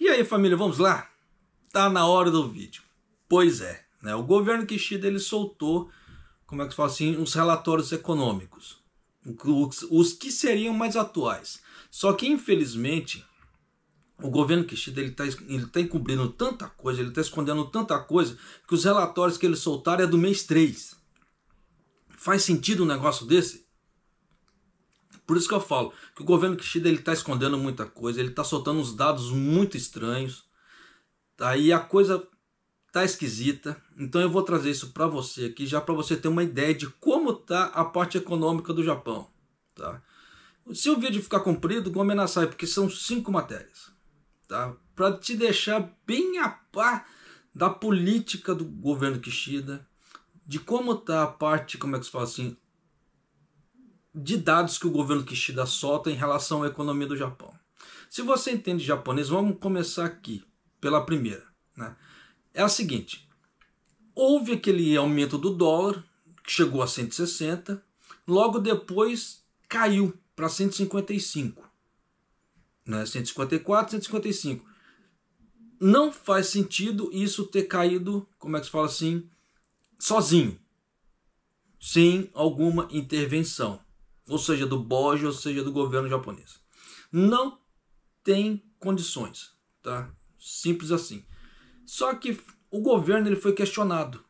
E aí, família, vamos lá? Tá na hora do vídeo. Pois é, né? O governo Kishida ele soltou, como é que se fala assim, uns relatórios econômicos, os, que seriam mais atuais. Só que infelizmente o governo Kishida ele está ele tá encobrindo tanta coisa, ele está escondendo tanta coisa, que os relatórios que eles soltaram é do mês 3. Faz sentido um negócio desse? Por isso que eu falo que o governo Kishida ele está escondendo muita coisa, ele está soltando uns dados muito estranhos. Aí tá? a coisa tá esquisita. Então eu vou trazer isso para você aqui já para você ter uma ideia de como tá a parte econômica do Japão, tá? Se o vídeo ficar comprido, vou na porque são cinco matérias, tá? Para te deixar bem a par da política do governo Kishida, de como tá a parte, como é que se fala assim, de dados que o governo Kishida solta em relação à economia do Japão. Se você entende japonês, vamos começar aqui, pela primeira. Né? É a seguinte: houve aquele aumento do dólar, que chegou a 160, logo depois caiu para 155. Né? 154, 155. Não faz sentido isso ter caído, como é que se fala assim, sozinho, sem alguma intervenção ou seja, do Boj, ou seja, do governo japonês. Não tem condições, tá? Simples assim. Só que o governo ele foi questionado.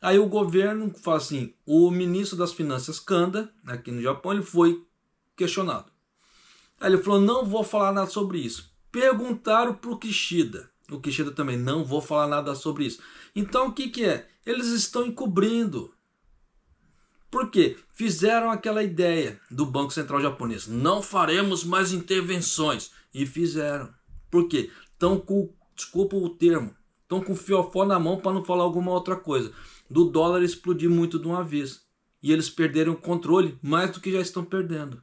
Aí o governo fala assim, o ministro das Finanças Kanda, né, aqui no Japão, ele foi questionado. Aí ele falou, não vou falar nada sobre isso. Perguntaram para o Kishida. O Kishida também, não vou falar nada sobre isso. Então o que, que é? Eles estão encobrindo. Por quê? Fizeram aquela ideia do Banco Central japonês: não faremos mais intervenções. E fizeram. Por quê? Estão com, desculpa o termo, estão com fiofó na mão para não falar alguma outra coisa. Do dólar explodir muito de uma vez. E eles perderam o controle mais do que já estão perdendo.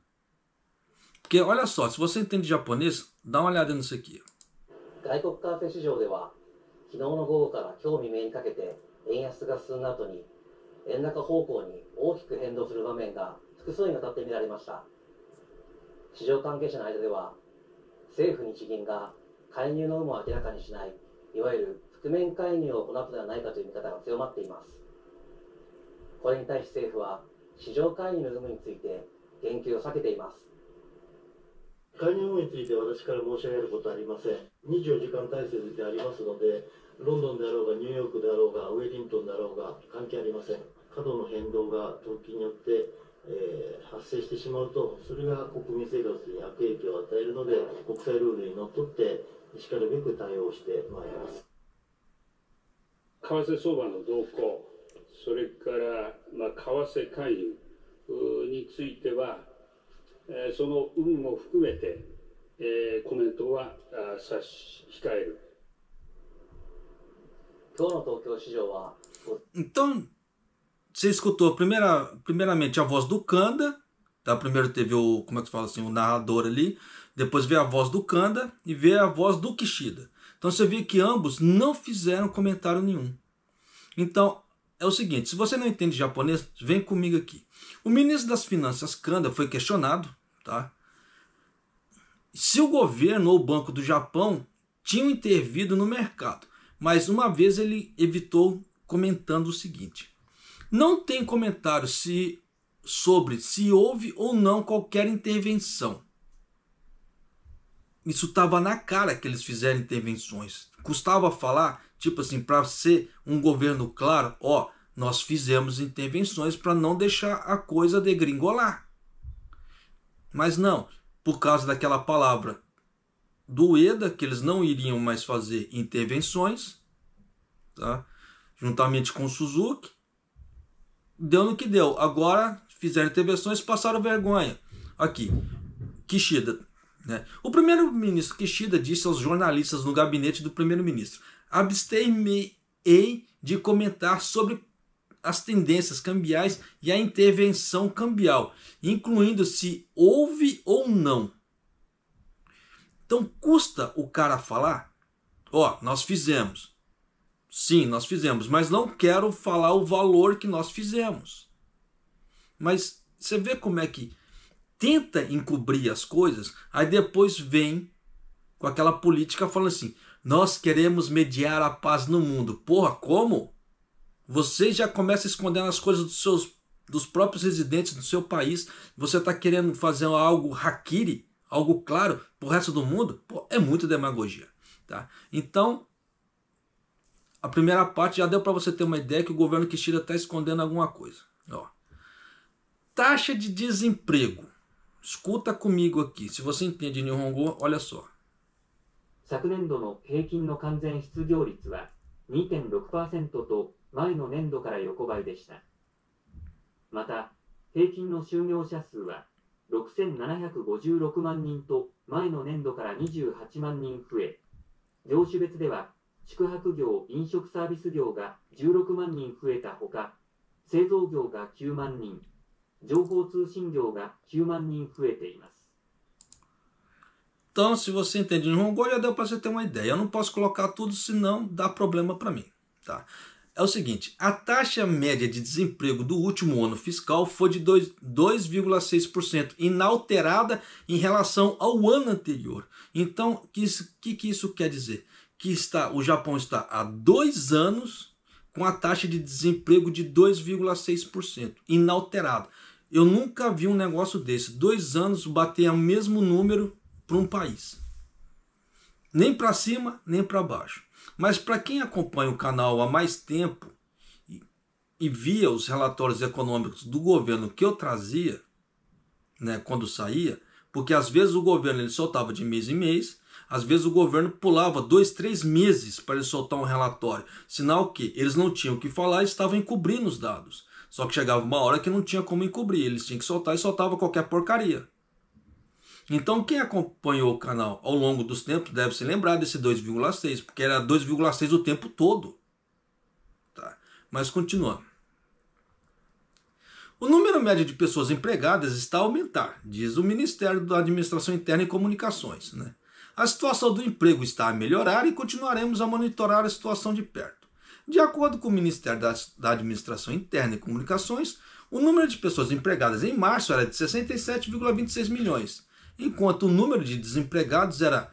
Porque olha só, se você entende japonês, dá uma olhada nisso aqui. 外国為替市場では昨日の午後から今日未明にかけて円安が進んだ後に円高方向に大きく変動する場面が複数にわたって見られました市場関係者の間では政府日銀が介入の有無を明らかにしないいわゆる覆面介入を行うのではないかという見方が強まっていますこれに対し政府は市場介入の有無について言及を避けています介入について私から申し上げることはありません24時間体制でありますのでロンドンであろうがニューヨークであろうがウェィントンであろうが関係ありません過度の変動が時によって、えー、発生してしまうとそれが国民生活に悪影響を与えるので国際ルールにのっとってしかるべく対応してまいります為替相場の動向それから、まあ、為替介入については、えー、その運も含めて、えー、コメントは差し控える。Então, você escutou primeira, primeiramente a voz do Kanda, tá? Primeiro teve o, como é que se fala assim, o narrador ali, depois veio a voz do Kanda e veio a voz do Kishida. Então você vê que ambos não fizeram comentário nenhum. Então, é o seguinte, se você não entende japonês, vem comigo aqui. O ministro das Finanças Kanda foi questionado, tá? Se o governo ou o Banco do Japão tinham intervido no mercado mas uma vez ele evitou comentando o seguinte: não tem comentário se sobre se houve ou não qualquer intervenção. Isso estava na cara que eles fizeram intervenções. Custava falar, tipo assim, para ser um governo claro, ó, nós fizemos intervenções para não deixar a coisa degringolar. Mas não, por causa daquela palavra do EDA, que eles não iriam mais fazer intervenções, tá? juntamente com o Suzuki. Deu no que deu. Agora fizeram intervenções passaram vergonha. Aqui, Kishida. Né? O primeiro-ministro Kishida disse aos jornalistas no gabinete do primeiro-ministro: abstei-me-ei de comentar sobre as tendências cambiais e a intervenção cambial, incluindo se houve ou não. Então custa o cara falar, ó, oh, nós fizemos. Sim, nós fizemos, mas não quero falar o valor que nós fizemos. Mas você vê como é que tenta encobrir as coisas, aí depois vem com aquela política falando assim: nós queremos mediar a paz no mundo. Porra, como? Você já começa escondendo as coisas dos seus dos próprios residentes do seu país. Você está querendo fazer algo hakiri, algo claro para o resto do mundo? Pô, é muita demagogia. Tá? Então, a primeira parte já deu para você ter uma ideia que o governo Kishida está escondendo alguma coisa. Ó. Taxa de desemprego. Escuta comigo aqui. Se você entende Nihongo, olha só. 昨年度の平均の完全失業率は2.6%と前の年度から横ばいでした。また、平均の就業者数は6756万人と前の年度から28万人増え、業種別では宿泊業・飲食サービス業が16万人増えたほか、製造業が9万人、情報通信業が9万人増えています。Então, se você entende de Hongo, já deu para você ter uma ideia. Eu não posso colocar tudo, senão dá problema para mim. Tá? É o seguinte, a taxa média de desemprego do último ano fiscal foi de 2,6%, inalterada em relação ao ano anterior. Então, o que, que, que isso quer dizer? que está, o Japão está há dois anos com a taxa de desemprego de 2,6%, inalterada. Eu nunca vi um negócio desse. Dois anos bater o mesmo número para um país. Nem para cima, nem para baixo. Mas para quem acompanha o canal há mais tempo e, e via os relatórios econômicos do governo que eu trazia, né, quando saía, porque às vezes o governo ele soltava de mês em mês, às vezes o governo pulava dois, três meses para ele soltar um relatório, sinal que eles não tinham o que falar e estavam encobrindo os dados. Só que chegava uma hora que não tinha como encobrir, eles tinham que soltar e soltava qualquer porcaria. Então, quem acompanhou o canal ao longo dos tempos deve se lembrar desse 2,6, porque era 2,6 o tempo todo. Tá. Mas continuando. O número médio de pessoas empregadas está a aumentar, diz o Ministério da Administração Interna e Comunicações. Né? A situação do emprego está a melhorar e continuaremos a monitorar a situação de perto. De acordo com o Ministério da Administração Interna e Comunicações, o número de pessoas empregadas em março era de 67,26 milhões, enquanto o número de desempregados era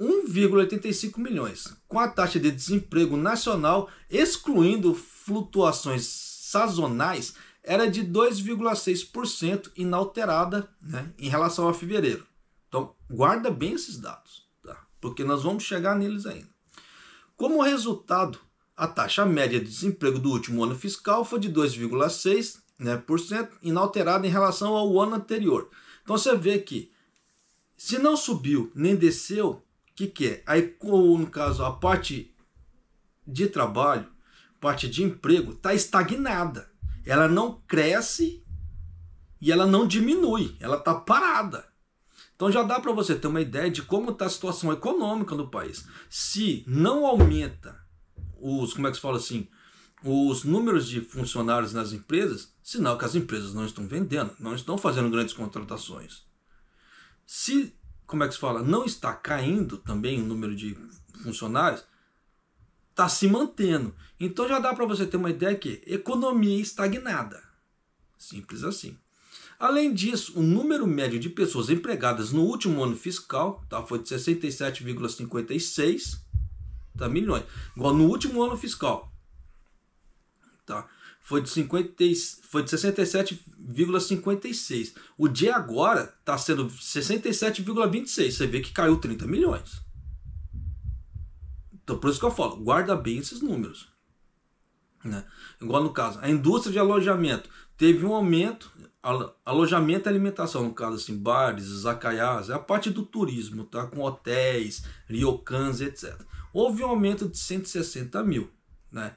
1,85 milhões, com a taxa de desemprego nacional, excluindo flutuações sazonais, era de 2,6% inalterada né, em relação a fevereiro. Então, guarda bem esses dados, tá? porque nós vamos chegar neles ainda. Como resultado, a taxa média de desemprego do último ano fiscal foi de 2,6%, né, inalterada em relação ao ano anterior. Então, você vê que se não subiu nem desceu, o que, que é? Aí, no caso, a parte de trabalho, parte de emprego, está estagnada. Ela não cresce e ela não diminui, ela está parada. Então já dá para você ter uma ideia de como está a situação econômica do país. Se não aumenta os, como é que se fala assim, os números de funcionários nas empresas, sinal que as empresas não estão vendendo, não estão fazendo grandes contratações. Se, como é que se fala, não está caindo também o número de funcionários, está se mantendo. Então já dá para você ter uma ideia que economia é estagnada. Simples assim. Além disso, o número médio de pessoas empregadas no último ano fiscal tá, foi de 67,56 tá, milhões. Igual no último ano fiscal. Tá? Foi de, de 67,56. O de agora está sendo 67,26. Você vê que caiu 30 milhões. Então, por isso que eu falo, guarda bem esses números. Né? Igual no caso, a indústria de alojamento teve um aumento alojamento e alimentação, no caso assim, bares, zacaiás, é a parte do turismo, tá? Com hotéis, ryokans, etc. Houve um aumento de 160 mil, né?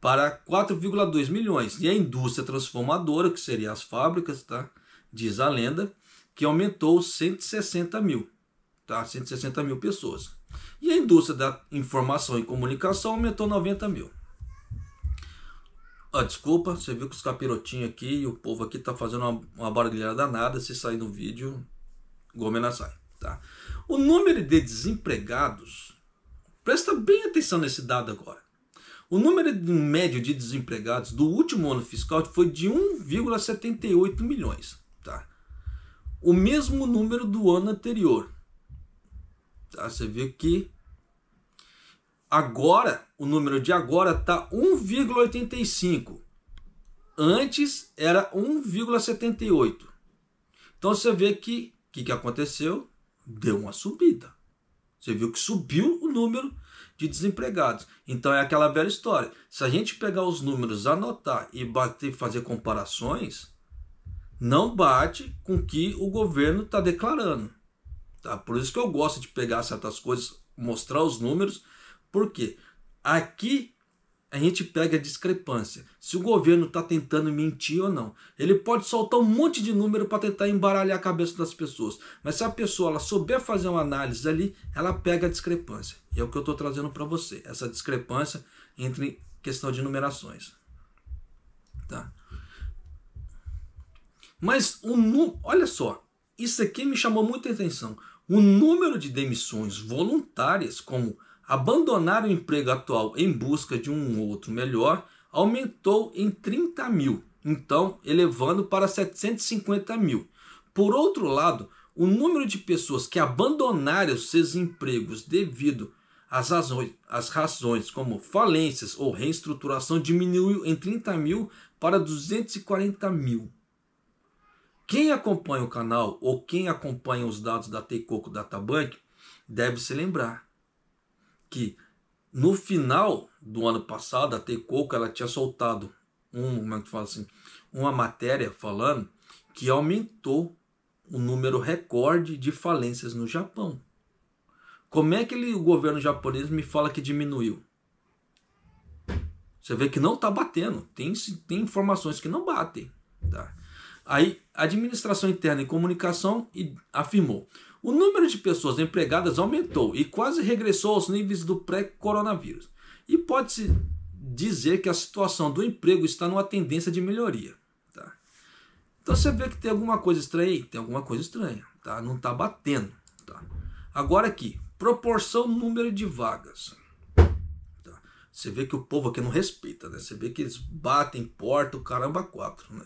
Para 4,2 milhões. E a indústria transformadora, que seria as fábricas, tá? Diz a lenda, que aumentou 160 mil, tá? 160 mil pessoas. E a indústria da informação e comunicação aumentou 90 mil. Ah, desculpa, você viu que os capirotinhos aqui e o povo aqui tá fazendo uma, uma barulheira danada. Se sair no vídeo, sai, tá? O número de desempregados, presta bem atenção nesse dado agora. O número médio de desempregados do último ano fiscal foi de 1,78 milhões, tá? O mesmo número do ano anterior. Tá? Você viu que Agora, o número de agora está 1,85. Antes era 1,78. Então você vê que o que, que aconteceu? Deu uma subida. Você viu que subiu o número de desempregados. Então é aquela velha história. Se a gente pegar os números, anotar e bater, fazer comparações, não bate com o que o governo está declarando. Tá? Por isso que eu gosto de pegar certas coisas, mostrar os números por quê? Aqui a gente pega a discrepância. Se o governo está tentando mentir ou não. Ele pode soltar um monte de número para tentar embaralhar a cabeça das pessoas. Mas se a pessoa ela souber fazer uma análise ali, ela pega a discrepância. E é o que eu estou trazendo para você. Essa discrepância entre questão de numerações. Tá? Mas o nu olha só, isso aqui me chamou muita atenção. O número de demissões voluntárias, como abandonar o emprego atual em busca de um outro melhor aumentou em 30 mil, então elevando para 750 mil. Por outro lado, o número de pessoas que abandonaram seus empregos devido às razões, às razões como falências ou reestruturação diminuiu em 30 mil para 240 mil. Quem acompanha o canal ou quem acompanha os dados da Teicoco Databank deve se lembrar que no final do ano passado, a Tecoco ela tinha soltado um, como é que fala assim, uma matéria falando que aumentou o número recorde de falências no Japão. Como é que ele, o governo japonês me fala que diminuiu? Você vê que não está batendo. Tem, tem informações que não batem. Tá? Aí, administração interna e comunicação afirmou: o número de pessoas empregadas aumentou e quase regressou aos níveis do pré-coronavírus. E pode-se dizer que a situação do emprego está numa tendência de melhoria. Tá? Então você vê que tem alguma coisa estranha aí? Tem alguma coisa estranha. Tá? Não está batendo. Tá? Agora aqui, proporção número de vagas. Tá? Você vê que o povo aqui não respeita, né? Você vê que eles batem porta, o caramba, quatro, né?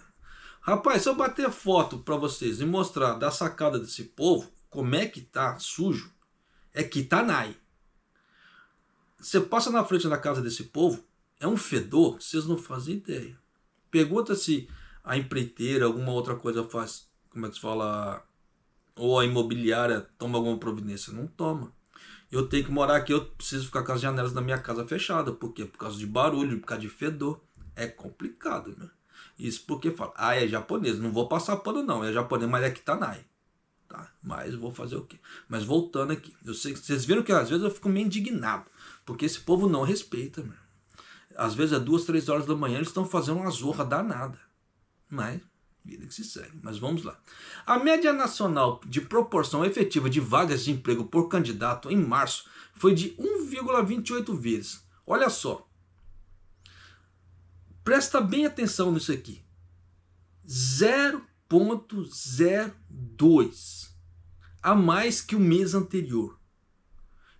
Rapaz, se eu bater foto para vocês e mostrar da sacada desse povo, como é que tá sujo, é Kitanai. Tá Você passa na frente da casa desse povo, é um fedor, vocês não fazem ideia. Pergunta se a empreiteira, alguma outra coisa faz, como é que se fala, ou a imobiliária toma alguma providência. Não toma. Eu tenho que morar aqui, eu preciso ficar com as janelas da minha casa fechada. Por quê? Por causa de barulho, por causa de fedor. É complicado, né? Isso porque fala, ah, é japonês, não vou passar pano não, é japonês, mas é Kitanai tá? Mas vou fazer o quê? Mas voltando aqui, eu sei, vocês viram que às vezes eu fico meio indignado, porque esse povo não respeita, meu. Às vezes é duas, três horas da manhã eles estão fazendo uma zorra danada. Mas, vida que se segue. Mas vamos lá. A média nacional de proporção efetiva de vagas de emprego por candidato em março foi de 1,28 vezes. Olha só. Presta bem atenção nisso aqui. 0 0,02 a mais que o mês anterior.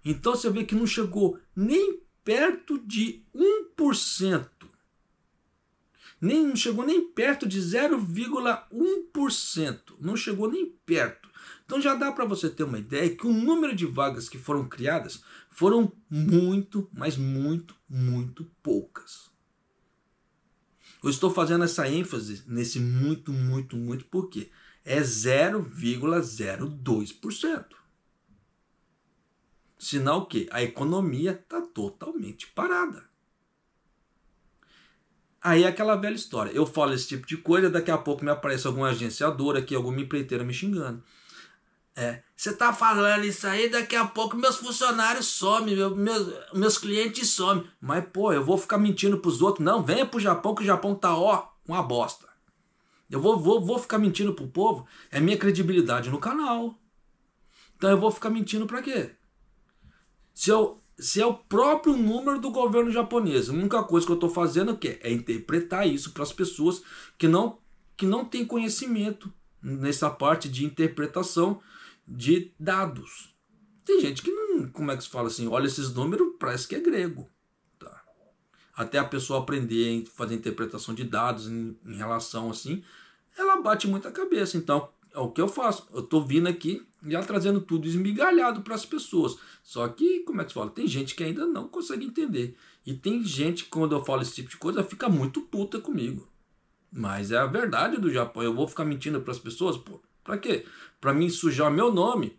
Então você vê que não chegou nem perto de 1%. Nem, não chegou nem perto de 0,1%. Não chegou nem perto. Então já dá para você ter uma ideia que o número de vagas que foram criadas foram muito, mas muito, muito poucas. Eu estou fazendo essa ênfase nesse muito, muito, muito porque é 0,02%. Sinal que a economia está totalmente parada. Aí é aquela velha história. Eu falo esse tipo de coisa, daqui a pouco me aparece alguma agenciadora aqui, alguma empreiteira me xingando. É, você tá falando isso aí, daqui a pouco meus funcionários somem, meu, meus, meus clientes somem. Mas, pô, eu vou ficar mentindo pros outros. Não, venha pro Japão, que o Japão tá, ó, uma bosta. Eu vou, vou, vou ficar mentindo pro povo. É minha credibilidade no canal. Então eu vou ficar mentindo pra quê? Se, eu, se é o próprio número do governo japonês, a única coisa que eu tô fazendo é, quê? é interpretar isso para as pessoas que não, que não têm conhecimento nessa parte de interpretação de dados. Tem gente que não, como é que se fala assim, olha esses números, parece que é grego. Tá? Até a pessoa aprender a fazer interpretação de dados em, em relação assim, ela bate muita cabeça. Então, é o que eu faço. Eu tô vindo aqui já trazendo tudo esmigalhado para as pessoas. Só que, como é que se fala? Tem gente que ainda não consegue entender. E tem gente, quando eu falo esse tipo de coisa, fica muito puta comigo. Mas é a verdade do Japão. Eu vou ficar mentindo para as pessoas? Pô, para quê? Para mim sujar meu nome.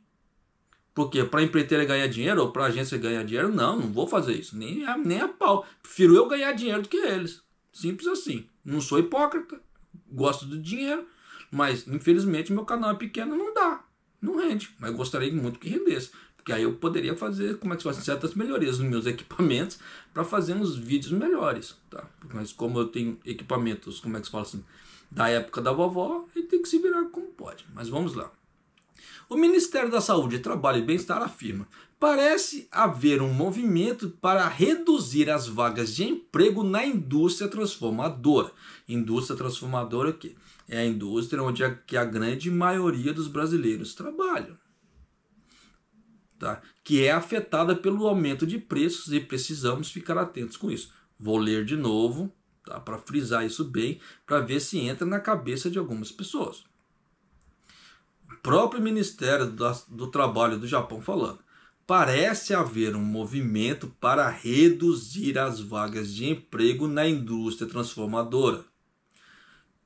Porque para empreiteira ganhar dinheiro ou para agência ganhar dinheiro, não, não vou fazer isso. Nem a, nem a pau. Prefiro eu ganhar dinheiro do que eles. Simples assim. Não sou hipócrita. Gosto do dinheiro. Mas, infelizmente, meu canal é pequeno, não dá. Não rende. Mas gostaria muito que rendesse. Porque aí eu poderia fazer, como é que se faz, certas melhorias nos meus equipamentos para fazer uns vídeos melhores. Tá? Mas como eu tenho equipamentos, como é que se fala assim? da época da vovó e tem que se virar como pode. Mas vamos lá. O Ministério da Saúde, Trabalho e Bem-Estar afirma: parece haver um movimento para reduzir as vagas de emprego na indústria transformadora. Indústria transformadora o quê? É a indústria onde a, é que a grande maioria dos brasileiros trabalham. Tá? Que é afetada pelo aumento de preços e precisamos ficar atentos com isso. Vou ler de novo Tá? Para frisar isso bem, para ver se entra na cabeça de algumas pessoas. O próprio Ministério do Trabalho do Japão falando. Parece haver um movimento para reduzir as vagas de emprego na indústria transformadora,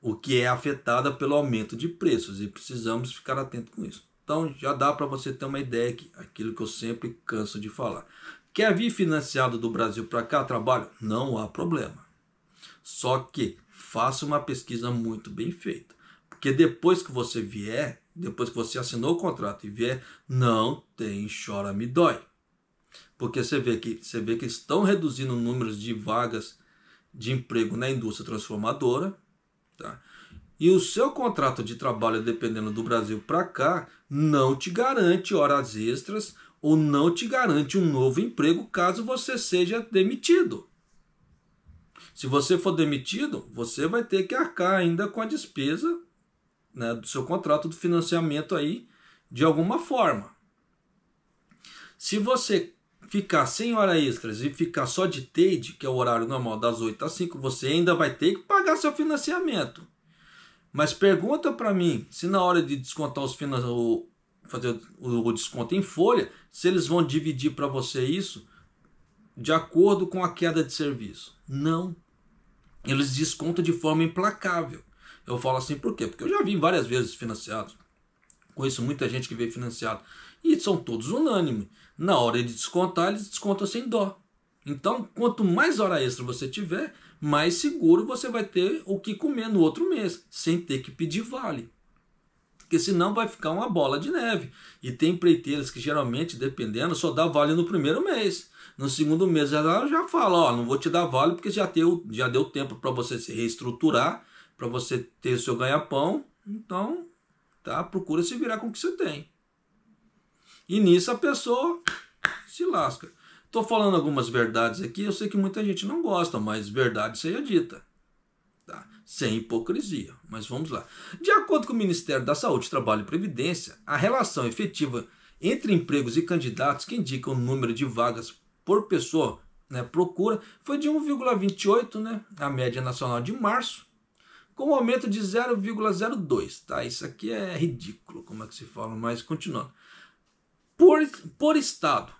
o que é afetada pelo aumento de preços e precisamos ficar atento com isso. Então já dá para você ter uma ideia aqui, aquilo que eu sempre canso de falar. Quer vir financiado do Brasil para cá trabalho? Não há problema. Só que faça uma pesquisa muito bem feita. Porque depois que você vier, depois que você assinou o contrato e vier, não tem chora me dói. Porque você vê que você vê que estão reduzindo números de vagas de emprego na indústria transformadora, tá? E o seu contrato de trabalho, dependendo do Brasil para cá, não te garante horas extras ou não te garante um novo emprego caso você seja demitido. Se você for demitido, você vai ter que arcar ainda com a despesa né, do seu contrato de financiamento aí de alguma forma. Se você ficar sem hora extras e ficar só de TADE, que é o horário normal das 8 às 5, você ainda vai ter que pagar seu financiamento. Mas pergunta para mim, se na hora de descontar os finan... o, fazer o desconto em folha, se eles vão dividir para você isso de acordo com a queda de serviço. Não eles descontam de forma implacável. Eu falo assim, por quê? Porque eu já vi várias vezes financiados. Conheço muita gente que veio financiado. E são todos unânime. Na hora de descontar, eles descontam sem dó. Então, quanto mais hora extra você tiver, mais seguro você vai ter o que comer no outro mês, sem ter que pedir vale. Porque senão vai ficar uma bola de neve. E tem empreiteiras que geralmente, dependendo, só dá vale no primeiro mês. No segundo mês ela já fala, ó, não vou te dar vale porque já deu, já deu tempo para você se reestruturar, para você ter o seu ganha-pão. Então, tá, procura se virar com o que você tem. E nisso a pessoa se lasca. Estou falando algumas verdades aqui, eu sei que muita gente não gosta, mas verdade seja dita. Tá? Sem hipocrisia. Mas vamos lá. De acordo com o Ministério da Saúde, Trabalho e Previdência, a relação efetiva entre empregos e candidatos que indica o número de vagas por pessoa né, procura foi de 1,28, né, a média nacional de março, com um aumento de 0,02. Tá? Isso aqui é ridículo, como é que se fala, mas continuando. Por, por estado,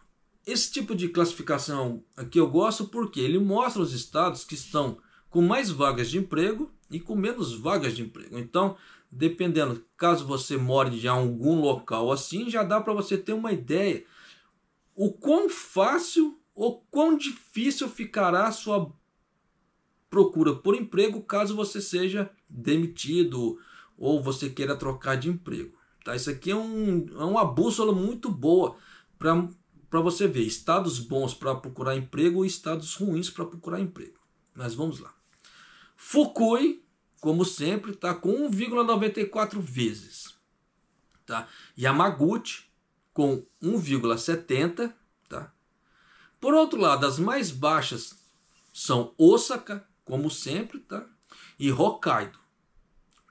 esse tipo de classificação aqui eu gosto porque ele mostra os estados que estão com mais vagas de emprego e com menos vagas de emprego. Então, dependendo, caso você more em algum local assim, já dá para você ter uma ideia o quão fácil ou quão difícil ficará a sua procura por emprego caso você seja demitido ou você queira trocar de emprego. Tá? Isso aqui é, um, é uma bússola muito boa para você ver estados bons para procurar emprego e estados ruins para procurar emprego. Mas vamos lá. Fukui, como sempre, está com 1,94 vezes. Tá? Yamaguchi com 1,70. Tá? Por outro lado, as mais baixas são Osaka, como sempre, tá? e Hokkaido,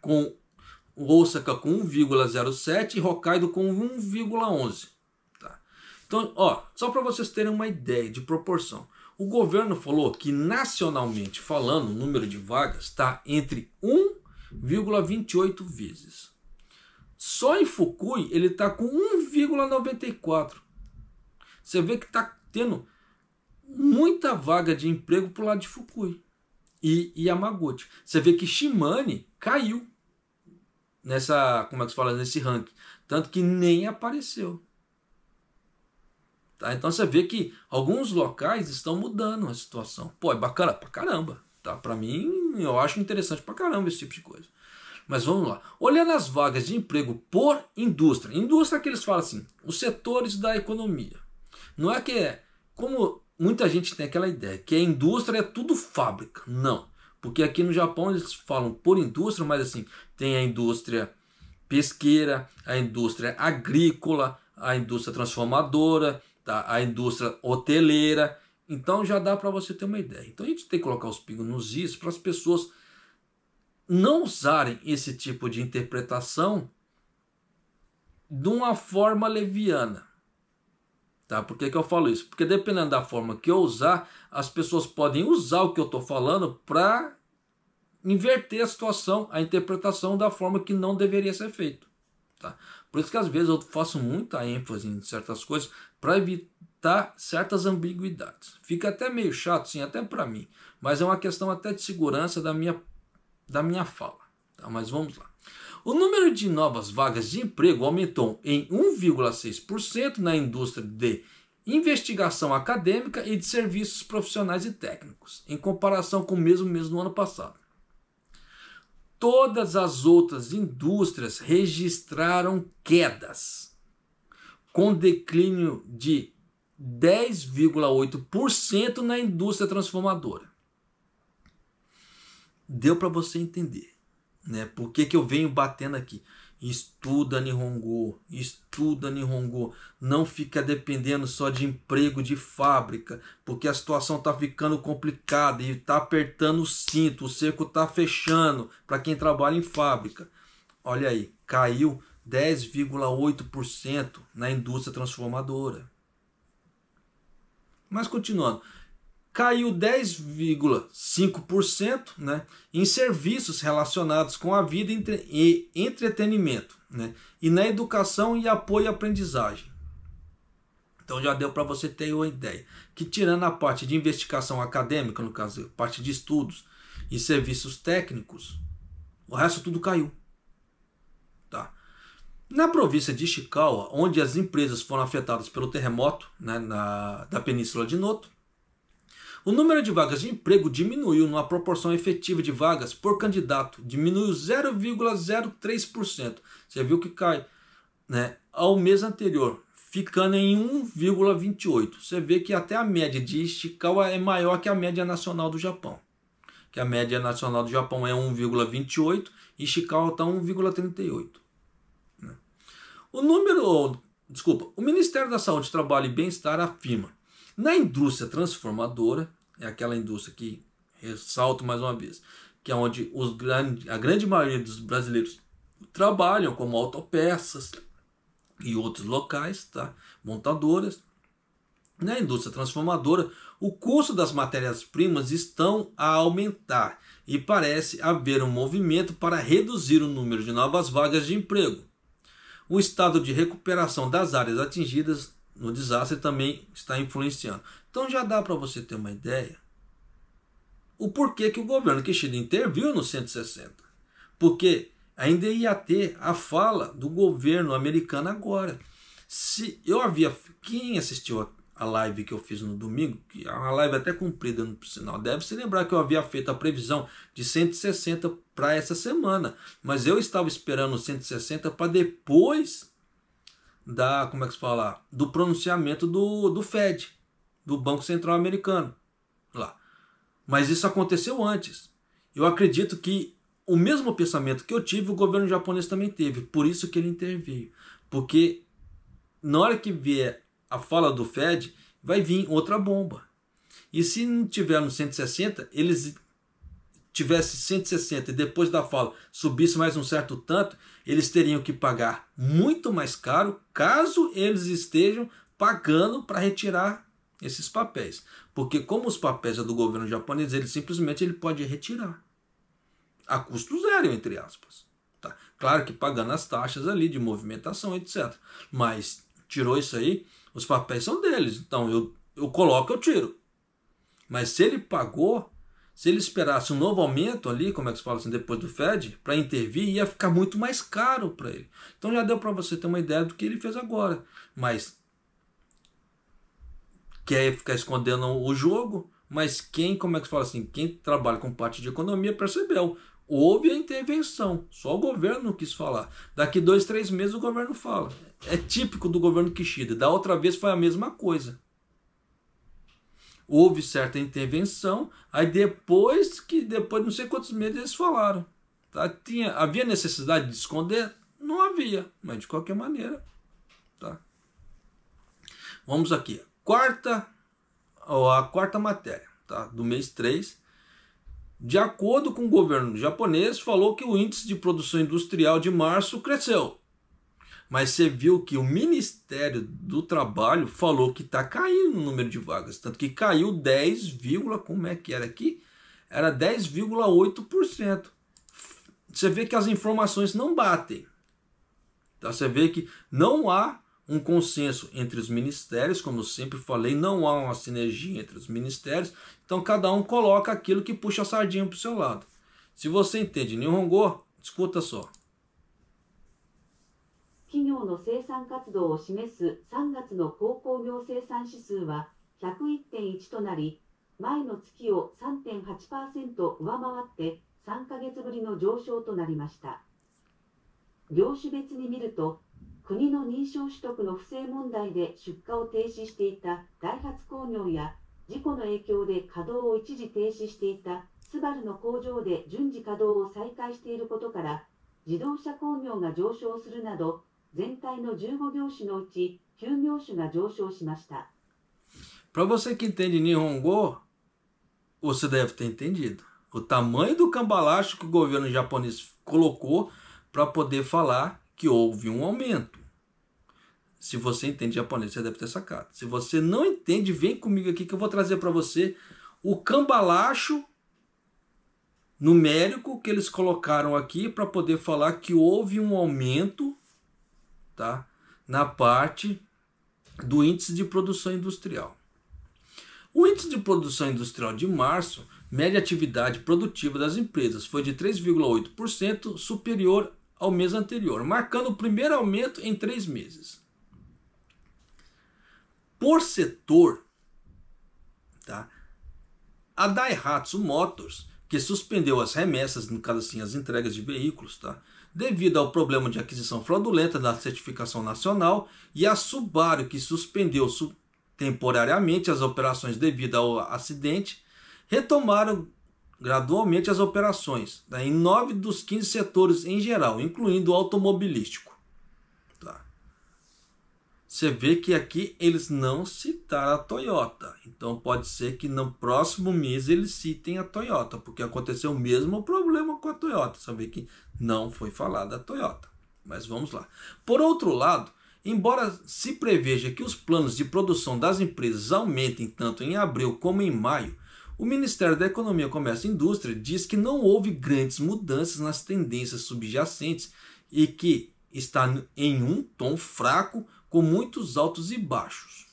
com Osaka com 1,07 e Hokkaido com 1,11. Tá? Então, ó, só para vocês terem uma ideia de proporção. O governo falou que nacionalmente falando, o número de vagas está entre 1,28 vezes só em Fukui ele está com 1,94. Você vê que está tendo muita vaga de emprego para o lado de Fukui e Yamaguchi. Você vê que Shimane caiu nessa, como é que se fala, nesse ranking, tanto que nem apareceu. Tá? Então você vê que alguns locais estão mudando a situação. Pô, é bacana pra caramba. Tá? Para mim, eu acho interessante pra caramba esse tipo de coisa. Mas vamos lá. Olhando as vagas de emprego por indústria. Indústria que eles falam assim, os setores da economia. Não é que é como muita gente tem aquela ideia que a indústria é tudo fábrica. Não. Porque aqui no Japão eles falam por indústria, mas assim, tem a indústria pesqueira, a indústria agrícola, a indústria transformadora, tá? a indústria hoteleira. Então já dá para você ter uma ideia. Então a gente tem que colocar os pingos nos is para as pessoas não usarem esse tipo de interpretação de uma forma leviana. Tá? Por que, que eu falo isso? Porque dependendo da forma que eu usar, as pessoas podem usar o que eu estou falando para inverter a situação, a interpretação da forma que não deveria ser feito. Tá? Por isso que às vezes eu faço muita ênfase em certas coisas para evitar certas ambiguidades. Fica até meio chato, sim, até para mim, mas é uma questão até de segurança da minha da minha fala. Tá? Mas vamos lá. O número de novas vagas de emprego aumentou em 1,6% na indústria de investigação acadêmica e de serviços profissionais e técnicos, em comparação com o mesmo mês do ano passado. Todas as outras indústrias registraram quedas, com declínio de 10,8% na indústria transformadora deu para você entender, né? Por que, que eu venho batendo aqui? Estuda Nihongo, estuda Nihongo. Não fica dependendo só de emprego de fábrica, porque a situação está ficando complicada e está apertando o cinto, o cerco está fechando para quem trabalha em fábrica. Olha aí, caiu 10,8% na indústria transformadora. Mas continuando, caiu 10,5% né, em serviços relacionados com a vida e entretenimento, né, e na educação e apoio à aprendizagem. Então já deu para você ter uma ideia que tirando a parte de investigação acadêmica, no caso, parte de estudos e serviços técnicos, o resto tudo caiu. Tá? Na província de Ishikawa, onde as empresas foram afetadas pelo terremoto né, na, da Península de Noto, o número de vagas de emprego diminuiu numa proporção efetiva de vagas por candidato, diminuiu 0,03%. Você viu que cai, né? Ao mês anterior, ficando em 1,28. Você vê que até a média de Ishikawa é maior que a média nacional do Japão. Que a média nacional do Japão é 1,28 e Ishikawa está 1,38. Né? O número, desculpa, o Ministério da Saúde, Trabalho e Bem-Estar afirma na indústria transformadora, é aquela indústria que, ressalto mais uma vez, que é onde os grande, a grande maioria dos brasileiros trabalham como autopeças e outros locais, tá? montadoras. Na indústria transformadora, o custo das matérias-primas estão a aumentar e parece haver um movimento para reduzir o número de novas vagas de emprego. O estado de recuperação das áreas atingidas no desastre também está influenciando. Então já dá para você ter uma ideia o porquê que o governo Kishida interviu no 160. Porque ainda ia ter a fala do governo americano agora. Se eu havia. Quem assistiu a live que eu fiz no domingo, que é uma live até cumprida no sinal, deve se lembrar que eu havia feito a previsão de 160 para essa semana, mas eu estava esperando 160 para depois da, como é que se fala, do pronunciamento do, do Fed, do Banco Central Americano, lá. Mas isso aconteceu antes. Eu acredito que o mesmo pensamento que eu tive, o governo japonês também teve, por isso que ele interveio. Porque na hora que vier a fala do Fed, vai vir outra bomba. E se não tiver no 160, eles tivesse 160 e depois da fala subisse mais um certo tanto, eles teriam que pagar muito mais caro caso eles estejam pagando para retirar esses papéis. Porque como os papéis é do governo japonês, ele simplesmente ele pode retirar. A custo zero, entre aspas. Tá? Claro que pagando as taxas ali de movimentação, etc. Mas tirou isso aí, os papéis são deles. Então eu, eu coloco, eu tiro. Mas se ele pagou, se ele esperasse um novo aumento ali, como é que se fala assim, depois do Fed, para intervir, ia ficar muito mais caro para ele. Então já deu para você ter uma ideia do que ele fez agora. Mas quer ficar escondendo o jogo, mas quem, como é que se fala assim, quem trabalha com parte de economia percebeu. Houve a intervenção, só o governo quis falar. Daqui dois, três meses o governo fala. É típico do governo Kishida. Da outra vez foi a mesma coisa houve certa intervenção, aí depois que depois não sei quantos meses eles falaram. Tá? Tinha, havia necessidade de esconder? Não havia, mas de qualquer maneira. Tá? Vamos aqui. Quarta, ou a quarta matéria tá? do mês 3. De acordo com o governo japonês, falou que o índice de produção industrial de março cresceu mas você viu que o Ministério do Trabalho falou que está caindo o número de vagas, tanto que caiu 10, como é que era aqui? Era 10,8%. Você vê que as informações não batem. Tá? Você vê que não há um consenso entre os ministérios, como sempre falei, não há uma sinergia entre os ministérios, então cada um coloca aquilo que puxa a sardinha para o seu lado. Se você entende Nihongo, escuta só. 企業の生産活動を示す3月の鉱工業生産指数は101.1となり、前の月を3.8%上回って3ヶ月ぶりの上昇となりました。業種別に見ると、国の認証取得の不正問題で出荷を停止していたダイハツ工業や、事故の影響で稼働を一時停止していたスバルの工場で順次稼働を再開していることから、自動車工業が上昇するなど、全体の15業種のうち9業種が上昇しました。Para você que entende Nihongo, você deve ter entendido o tamanho do cambalacho que o governo japonês colocou para poder falar que houve um aumento. Se você entende japonês, você deve ter sacado. Se você não entende, vem comigo aqui que eu vou trazer para você o cambalacho numérico que eles colocaram aqui para poder falar que houve um aumento tá? na parte do índice de produção industrial. O índice de produção industrial de março média atividade produtiva das empresas, foi de 3,8% superior ao mês anterior, marcando o primeiro aumento em três meses. Por setor, tá? a Daihatsu Motors, que suspendeu as remessas, no caso assim, as entregas de veículos, tá? devido ao problema de aquisição fraudulenta da certificação nacional e a Subaru, que suspendeu temporariamente as operações devido ao acidente, retomaram gradualmente as operações né, em nove dos 15 setores em geral, incluindo o automobilístico você vê que aqui eles não citaram a Toyota. Então pode ser que no próximo mês eles citem a Toyota, porque aconteceu o mesmo problema com a Toyota. Você vê que não foi falada a Toyota. Mas vamos lá. Por outro lado, embora se preveja que os planos de produção das empresas aumentem tanto em abril como em maio, o Ministério da Economia, Comércio e Indústria diz que não houve grandes mudanças nas tendências subjacentes e que está em um tom fraco com muitos altos e baixos.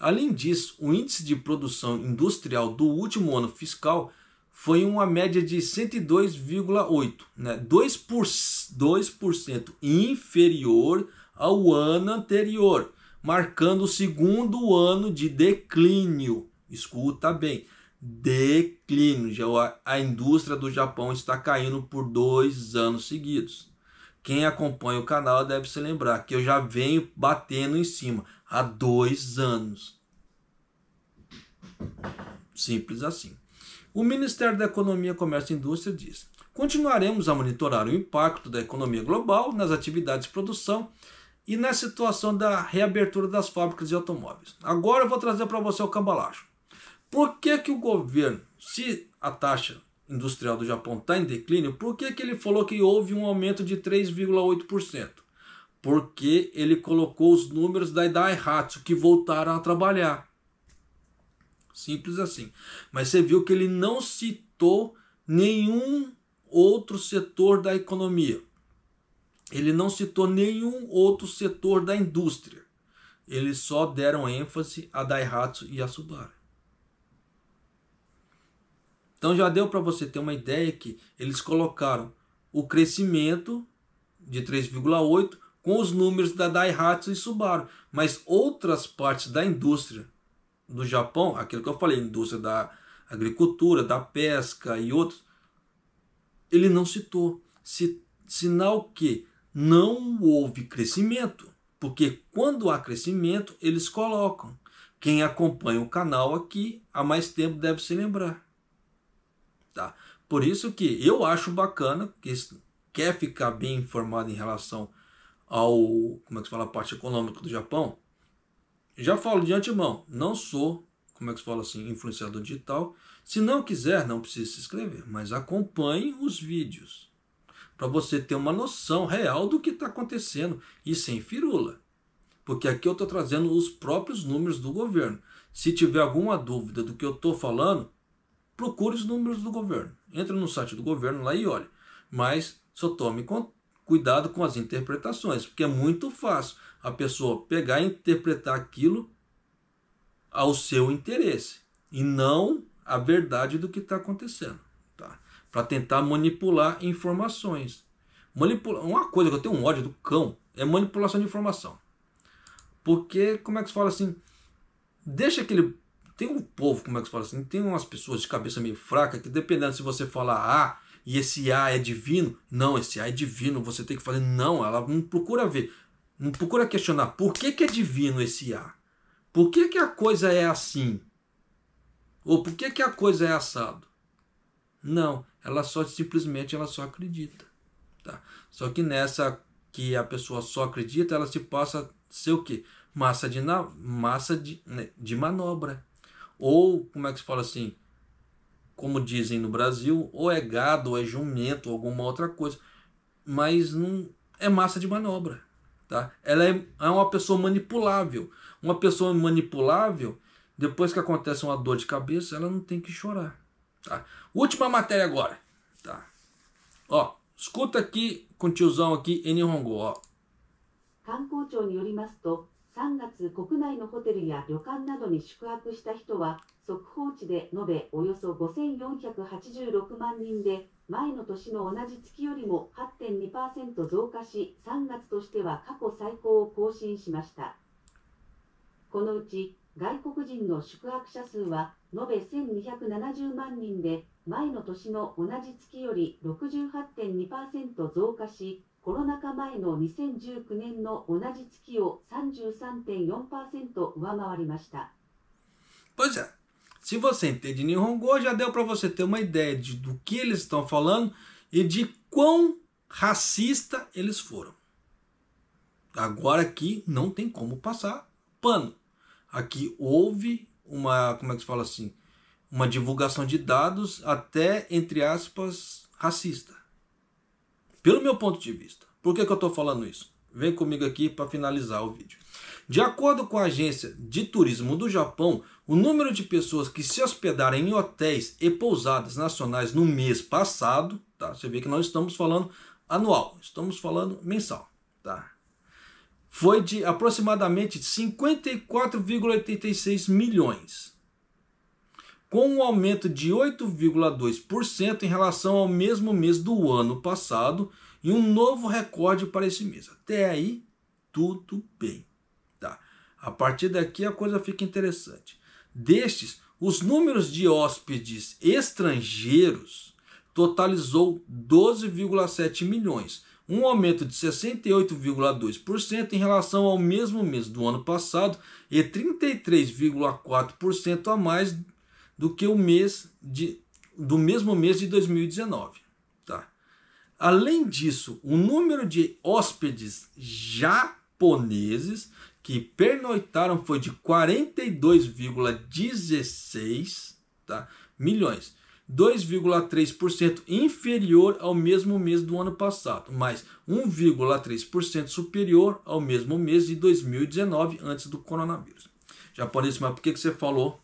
Além disso, o índice de produção industrial do último ano fiscal foi uma média de 102,8, né? 2%, por, 2% inferior ao ano anterior, marcando o segundo ano de declínio. Escuta bem, declínio. Já a indústria do Japão está caindo por dois anos seguidos. Quem acompanha o canal deve se lembrar que eu já venho batendo em cima há dois anos. Simples assim. O Ministério da Economia, Comércio e Indústria diz: continuaremos a monitorar o impacto da economia global nas atividades de produção e na situação da reabertura das fábricas de automóveis. Agora eu vou trazer para você o cambalacho. Por que, que o governo, se a taxa industrial do Japão está em declínio, por que, que ele falou que houve um aumento de 3,8%? Porque ele colocou os números da Daihatsu que voltaram a trabalhar. Simples assim. Mas você viu que ele não citou nenhum outro setor da economia. Ele não citou nenhum outro setor da indústria. Eles só deram ênfase a Daihatsu e a Subaru. Então já deu para você ter uma ideia que eles colocaram o crescimento de 3,8 com os números da Daihatsu e Subaru, mas outras partes da indústria do Japão, aquilo que eu falei, indústria da agricultura, da pesca e outros, ele não citou. Sinal que não houve crescimento, porque quando há crescimento, eles colocam. Quem acompanha o canal aqui há mais tempo deve se lembrar. Tá? Por isso que eu acho bacana, que quer ficar bem informado em relação ao, como é que se fala, a parte econômica do Japão, já falo de antemão, não sou, como é que se fala assim, influenciador digital. Se não quiser, não precisa se inscrever, mas acompanhe os vídeos para você ter uma noção real do que está acontecendo e sem firula. Porque aqui eu estou trazendo os próprios números do governo. Se tiver alguma dúvida do que eu estou falando, procure os números do governo. Entre no site do governo lá e olhe. Mas só tome cuidado com as interpretações, porque é muito fácil a pessoa pegar e interpretar aquilo ao seu interesse e não a verdade do que está acontecendo, tá? Para tentar manipular informações. Manipula... Uma coisa que eu tenho um ódio do cão é manipulação de informação, porque como é que se fala assim? Deixa aquele tem um povo, como é que se fala assim? Tem umas pessoas de cabeça meio fraca que, dependendo se você falar A e esse A é divino, não, esse A é divino, você tem que fazer. Não, ela não procura ver, não procura questionar por que, que é divino esse A. Por que, que a coisa é assim? Ou por que, que a coisa é assado? Não, ela só simplesmente ela só acredita. Tá? Só que nessa que a pessoa só acredita, ela se passa ser o quê? Massa de, massa de, né, de manobra. Ou, como é que se fala assim? Como dizem no Brasil, ou é gado, ou é jumento, ou alguma outra coisa. Mas não é massa de manobra. Tá? Ela é, é uma pessoa manipulável. Uma pessoa manipulável, depois que acontece uma dor de cabeça, ela não tem que chorar. Tá? Última matéria agora. Tá? Ó, escuta aqui com o tiozão aqui, Eni Hongo. Ó. 官公庁によりますと3月国内のホテルや旅館などに宿泊した人は速報値で延べおよそ5486万人で前の年の同じ月よりも8.2%増加し3月としては過去最高を更新しましたこのうち外国人の宿泊者数は延べ1270万人で前の年の同じ月より68.2%増加しコロナ禍前の2019年の同じ月を33.4%上回りました。Pois é. Se você entende Nihongo, já deu para você ter uma ideia de, do que eles estão falando e de quão racista eles foram. Agora aqui não tem como passar pano. Aqui houve uma, como é que se fala assim, uma divulgação de dados até entre aspas racista. Pelo meu ponto de vista. Por que, que eu estou falando isso? Vem comigo aqui para finalizar o vídeo. De acordo com a agência de turismo do Japão, o número de pessoas que se hospedaram em hotéis e pousadas nacionais no mês passado, tá? Você vê que não estamos falando anual, estamos falando mensal, tá? Foi de aproximadamente 54,86 milhões com um aumento de 8,2% em relação ao mesmo mês do ano passado e um novo recorde para esse mês. Até aí, tudo bem. Tá. A partir daqui a coisa fica interessante. Destes, os números de hóspedes estrangeiros totalizou 12,7 milhões, um aumento de 68,2% em relação ao mesmo mês do ano passado e 33,4% a mais do que o mês de, do mesmo mês de 2019. Tá? Além disso, o número de hóspedes japoneses que pernoitaram foi de 42,16 tá? milhões. 2,3% inferior ao mesmo mês do ano passado, mas 1,3% superior ao mesmo mês de 2019 antes do coronavírus. Japonês, mas por que, que você falou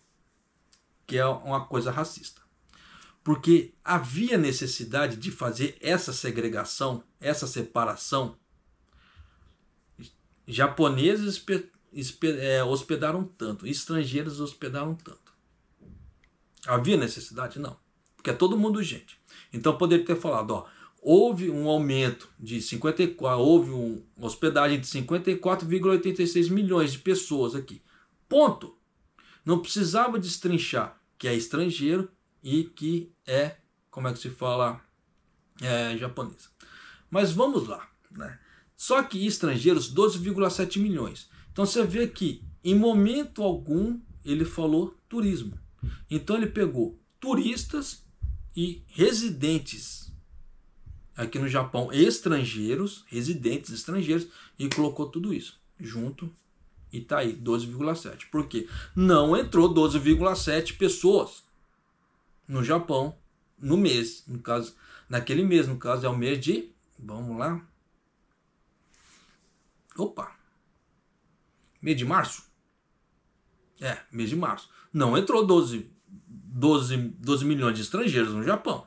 que é uma coisa racista. Porque havia necessidade de fazer essa segregação, essa separação. Japoneses é, hospedaram tanto, estrangeiros hospedaram tanto. Havia necessidade? Não. Porque é todo mundo gente. Então poderia ter falado, ó, houve um aumento de 54, houve uma hospedagem de 54,86 milhões de pessoas aqui. Ponto. Não precisava destrinchar que é estrangeiro e que é, como é que se fala, é, japonesa. Mas vamos lá. Né? Só que estrangeiros, 12,7 milhões. Então você vê que em momento algum ele falou turismo. Então ele pegou turistas e residentes aqui no Japão, estrangeiros, residentes estrangeiros, e colocou tudo isso junto e tá aí, 12,7. Por quê? Não entrou 12,7 pessoas no Japão no mês, no caso, naquele mês, no caso é o mês de, vamos lá. Opa. Mês de março? É, mês de março. Não entrou 12 12, 12 milhões de estrangeiros no Japão.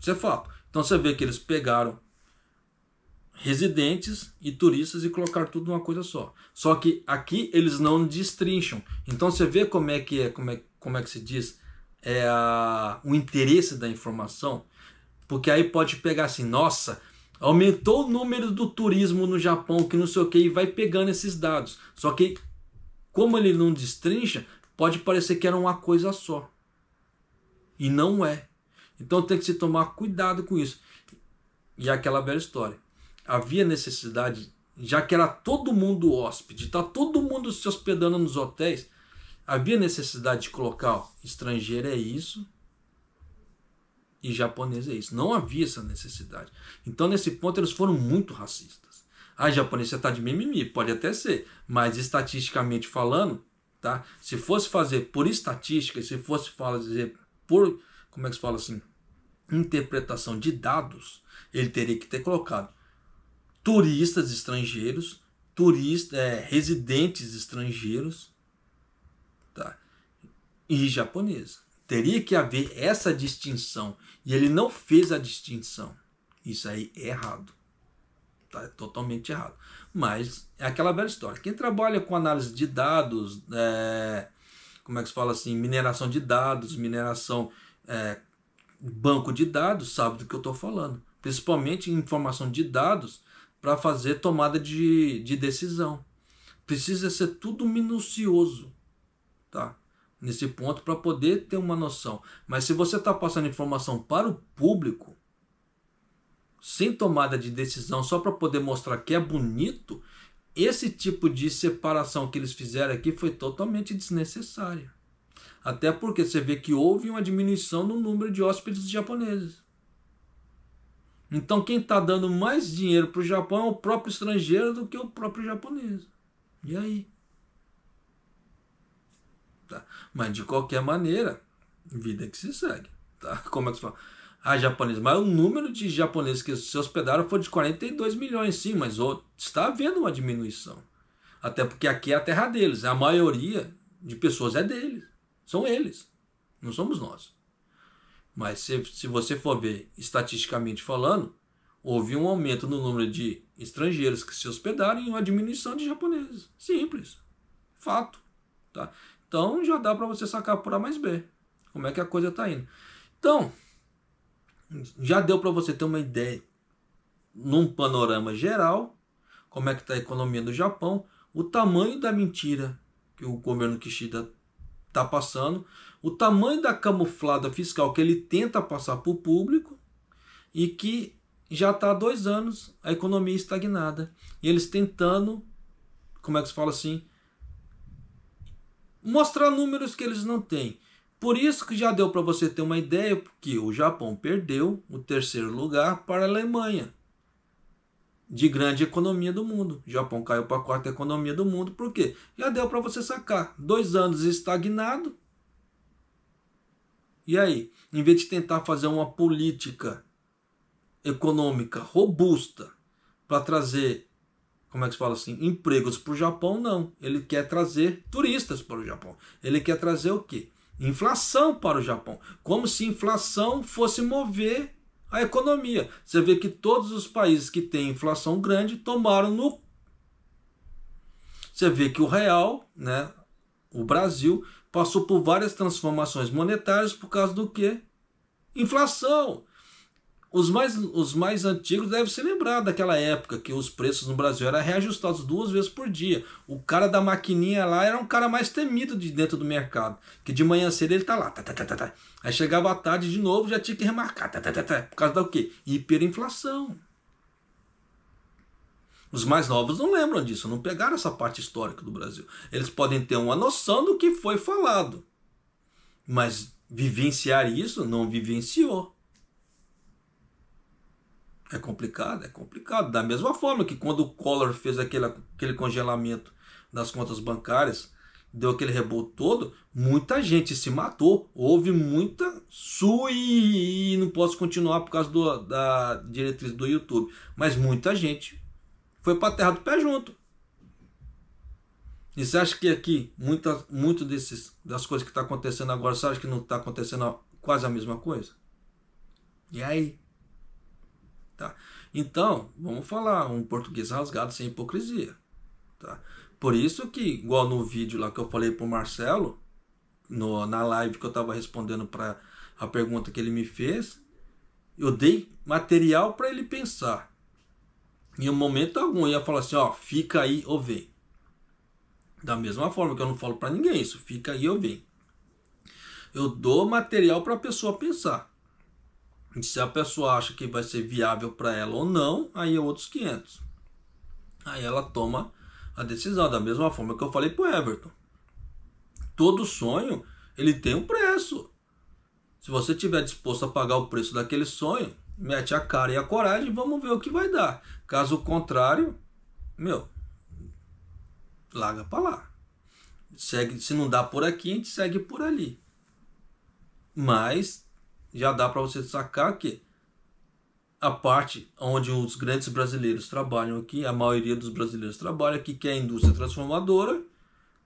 Isso é fato. Então você vê que eles pegaram residentes e turistas e colocar tudo numa coisa só. Só que aqui eles não destrincham. Então você vê como é que é, como é, como é que se diz, é a, o interesse da informação, porque aí pode pegar assim, nossa, aumentou o número do turismo no Japão, que não sei o que, e vai pegando esses dados. Só que como ele não destrincha, pode parecer que era uma coisa só. E não é. Então tem que se tomar cuidado com isso. E aquela bela história havia necessidade, já que era todo mundo hóspede, tá todo mundo se hospedando nos hotéis, havia necessidade de colocar ó, estrangeiro é isso e japonês é isso. Não havia essa necessidade. Então, nesse ponto, eles foram muito racistas. Ah, japonês está tá de mimimi, pode até ser, mas estatisticamente falando, tá? Se fosse fazer por estatística, se fosse fazer por, como é que se fala assim, interpretação de dados, ele teria que ter colocado turistas estrangeiros, turista, é, residentes estrangeiros tá? e japonesa. Teria que haver essa distinção e ele não fez a distinção. Isso aí é errado. Tá? É totalmente errado. Mas é aquela velha história. Quem trabalha com análise de dados, é, como é que se fala assim, mineração de dados, mineração, é, banco de dados, sabe do que eu estou falando. Principalmente em informação de dados, para fazer tomada de, de decisão. Precisa ser tudo minucioso, tá? Nesse ponto para poder ter uma noção. Mas se você está passando informação para o público, sem tomada de decisão, só para poder mostrar que é bonito, esse tipo de separação que eles fizeram aqui foi totalmente desnecessária. Até porque você vê que houve uma diminuição no número de hóspedes japoneses. Então quem está dando mais dinheiro para o Japão é o próprio estrangeiro do que o próprio japonês. E aí? Tá. Mas de qualquer maneira, vida que se segue. Tá? Como é que se fala? Ah, japonês. Mas o número de japoneses que se hospedaram foi de 42 milhões, sim. Mas está havendo uma diminuição. Até porque aqui é a terra deles. A maioria de pessoas é deles. São eles. Não somos nós. Mas se, se você for ver estatisticamente falando, houve um aumento no número de estrangeiros que se hospedaram e uma diminuição de japoneses. Simples. Fato. Tá? Então já dá para você sacar por A mais B. Como é que a coisa está indo. Então, já deu para você ter uma ideia num panorama geral, como é que está a economia do Japão, o tamanho da mentira que o governo Kishida está passando, o tamanho da camuflada fiscal que ele tenta passar para o público e que já está há dois anos a economia estagnada. E eles tentando, como é que se fala assim, mostrar números que eles não têm. Por isso que já deu para você ter uma ideia que o Japão perdeu o terceiro lugar para a Alemanha de grande economia do mundo. O Japão caiu para a quarta economia do mundo. Por quê? Já deu para você sacar. Dois anos estagnado. E aí, em vez de tentar fazer uma política econômica robusta para trazer, como é que se fala assim, empregos para o Japão, não. Ele quer trazer turistas para o Japão. Ele quer trazer o quê? Inflação para o Japão. Como se inflação fosse mover a economia. Você vê que todos os países que têm inflação grande tomaram no. Você vê que o real, né, o Brasil, passou por várias transformações monetárias por causa do quê? Inflação. Os mais, os mais antigos devem se lembrar daquela época que os preços no Brasil eram reajustados duas vezes por dia. O cara da maquininha lá era um cara mais temido de dentro do mercado, que de manhã cedo ele tá lá. Tá, tá, tá, tá, tá, Aí chegava à tarde de novo, já tinha que remarcar. Tá, tá, tá, tá, por causa da o quê? Hiperinflação. Os mais novos não lembram disso, não pegaram essa parte histórica do Brasil. Eles podem ter uma noção do que foi falado, mas vivenciar isso não vivenciou. É complicado, é complicado. Da mesma forma que quando o Collor fez aquele, aquele congelamento das contas bancárias, deu aquele rebote todo, muita gente se matou. Houve muita sui e não posso continuar por causa do, da diretriz do YouTube. Mas muita gente foi para a terra do pé junto. E você acha que aqui, muita, muito desses, das coisas que está acontecendo agora, você acha que não está acontecendo quase a mesma coisa? E aí? Tá? Então, vamos falar um português rasgado sem hipocrisia. Tá? Por isso que, igual no vídeo lá que eu falei para o Marcelo, no, na live que eu estava respondendo para a pergunta que ele me fez, eu dei material para ele pensar. Em um momento algum eu ia falar assim, ó, fica aí ou vem. Da mesma forma que eu não falo para ninguém isso, fica aí ou vem. Eu dou material para a pessoa pensar. Se a pessoa acha que vai ser viável para ela ou não, aí é outros 500. Aí ela toma a decisão, da mesma forma que eu falei para Everton. Todo sonho ele tem um preço. Se você tiver disposto a pagar o preço daquele sonho, mete a cara e a coragem, e vamos ver o que vai dar. Caso contrário, meu, larga para lá. Segue, se não dá por aqui, a gente segue por ali. Mas já dá para você sacar que a parte onde os grandes brasileiros trabalham aqui, a maioria dos brasileiros trabalha aqui, que é a indústria transformadora,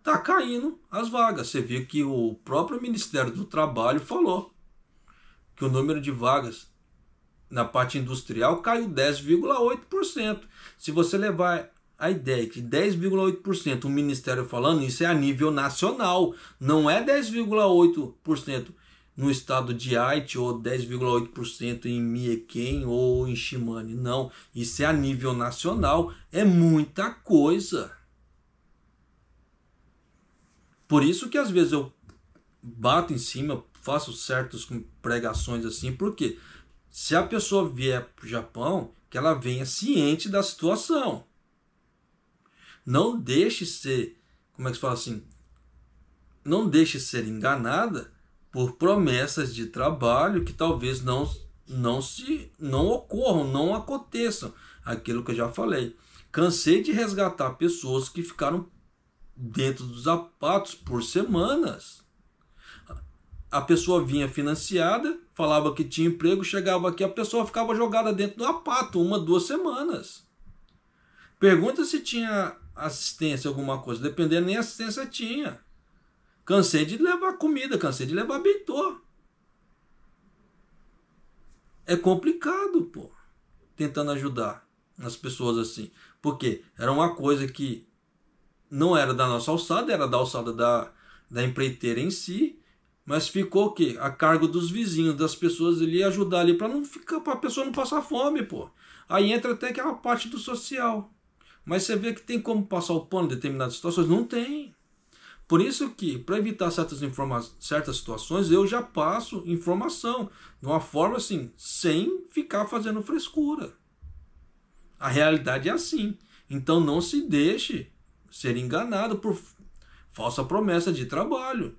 está caindo as vagas. Você viu que o próprio Ministério do Trabalho falou que o número de vagas na parte industrial caiu 10,8%. Se você levar a ideia que 10,8% o Ministério falando, isso é a nível nacional, não é 10,8% no estado de Haiti ou 10,8% em Mieken ou em Shimane Não, isso é a nível nacional, é muita coisa. Por isso que às vezes eu bato em cima, faço certas pregações assim, porque se a pessoa vier para o Japão, que ela venha ciente da situação. Não deixe ser, como é que se fala assim? Não deixe ser enganada por promessas de trabalho que talvez não não se não ocorram, não aconteçam, aquilo que eu já falei. Cansei de resgatar pessoas que ficaram dentro dos sapatos por semanas. A pessoa vinha financiada, falava que tinha emprego, chegava aqui, a pessoa ficava jogada dentro do sapato uma, duas semanas. Pergunta se tinha assistência, alguma coisa. Dependendo, nem assistência tinha. Cansei de levar comida, cansei de levar beitô. É complicado, pô, tentando ajudar as pessoas assim. Porque era uma coisa que não era da nossa alçada, era da alçada da, da empreiteira em si, mas ficou o quê? A cargo dos vizinhos, das pessoas ali ajudar ali para não ficar para a pessoa não passar fome, pô. Aí entra até aquela é parte do social. Mas você vê que tem como passar o pano em determinadas situações? Não tem. Por isso que, para evitar certas, certas situações, eu já passo informação de uma forma assim, sem ficar fazendo frescura. A realidade é assim. Então não se deixe ser enganado por falsa promessa de trabalho.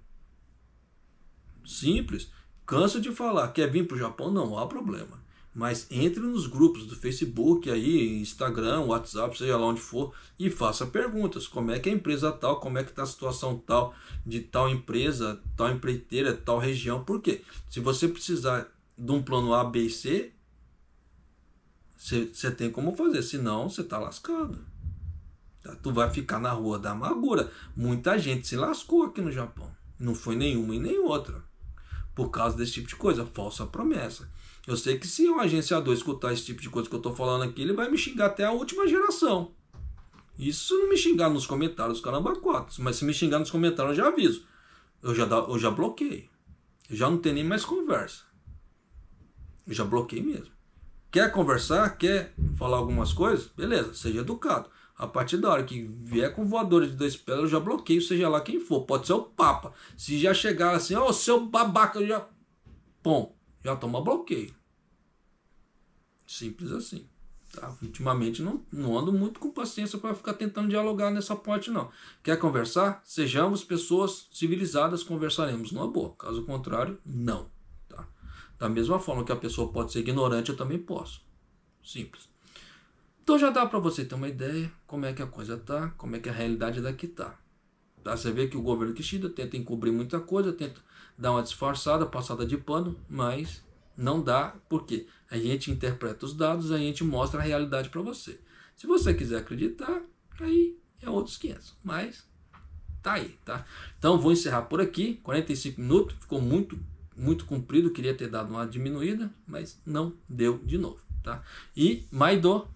Simples. Cansa de falar, quer vir para o Japão? Não há problema. Mas entre nos grupos do Facebook, aí, Instagram, WhatsApp, seja lá onde for, e faça perguntas. Como é que a empresa tal, como é que está a situação tal de tal empresa, tal empreiteira, tal região. Por quê? Se você precisar de um plano A, B e C, você tem como fazer. Senão, você está lascado. Tá? Tu vai ficar na rua da amargura. Muita gente se lascou aqui no Japão. Não foi nenhuma e nem outra por causa desse tipo de coisa, falsa promessa. Eu sei que se um agenciador escutar esse tipo de coisa que eu estou falando aqui, ele vai me xingar até a última geração. Isso não me xingar nos comentários, caramba, quatro. Mas se me xingar nos comentários, eu já aviso. Eu já, eu já bloqueio. Eu já não tenho nem mais conversa. Eu já bloqueei mesmo. Quer conversar? Quer falar algumas coisas? Beleza, seja educado. A partir da hora que vier com voadora de dois pés, eu já bloqueio, seja lá quem for. Pode ser o Papa. Se já chegar assim, ó, oh, seu babaca, eu já. Bom, já toma bloqueio. Simples assim. Tá? Ultimamente não, não ando muito com paciência para ficar tentando dialogar nessa ponte, não. Quer conversar? Sejamos pessoas civilizadas, conversaremos numa boa. Caso contrário, não. Tá? Da mesma forma que a pessoa pode ser ignorante, eu também posso. Simples. Então já dá para você ter uma ideia como é que a coisa tá, como é que a realidade daqui tá. Tá, você vê que o governo Kishida tenta encobrir muita coisa, tenta dar uma disfarçada, passada de pano, mas não dá, porque a gente interpreta os dados, a gente mostra a realidade para você. Se você quiser acreditar, aí é outros 500, mas tá aí, tá? Então vou encerrar por aqui, 45 minutos, ficou muito muito comprido, queria ter dado uma diminuída, mas não deu de novo, tá? E Maido